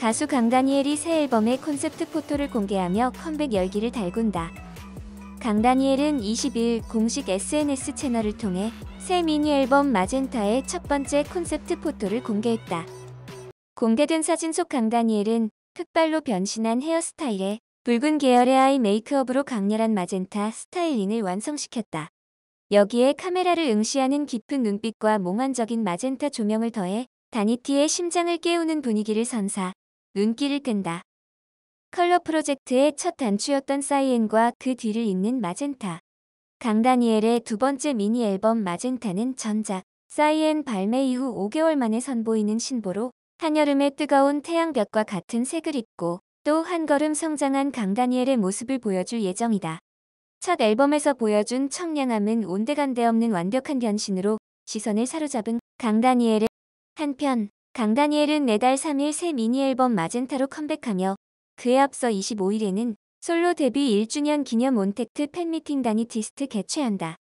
가수 강다니엘이 새 앨범의 콘셉트 포토를 공개하며 컴백 열기를 달군다. 강다니엘은 20일 공식 SNS 채널을 통해 새 미니 앨범 마젠타의 첫 번째 콘셉트 포토를 공개했다. 공개된 사진 속 강다니엘은 흑발로 변신한 헤어스타일에 붉은 계열의 아이 메이크업으로 강렬한 마젠타 스타일링을 완성시켰다. 여기에 카메라를 응시하는 깊은 눈빛과 몽환적인 마젠타 조명을 더해 다니티의 심장을 깨우는 분위기를 선사 눈길을 끈다. 컬러 프로젝트의 첫 단추였던 사이엔과 그 뒤를 잇는 마젠타. 강다니엘의 두 번째 미니 앨범 마젠타는 전작, 사이엔 발매 이후 5개월 만에 선보이는 신보로 한여름의 뜨거운 태양볕과 같은 색을 입고 또 한 걸음 성장한 강다니엘의 모습을 보여줄 예정이다. 첫 앨범에서 보여준 청량함은 온데간데 없는 완벽한 변신으로 시선을 사로잡은 강다니엘의 한편 강다니엘은 내달 3일 새 미니앨범 마젠타로 컴백하며 그에 앞서 25일에는 솔로 데뷔 1주년 기념 온택트 팬미팅 다니티스트 개최한다.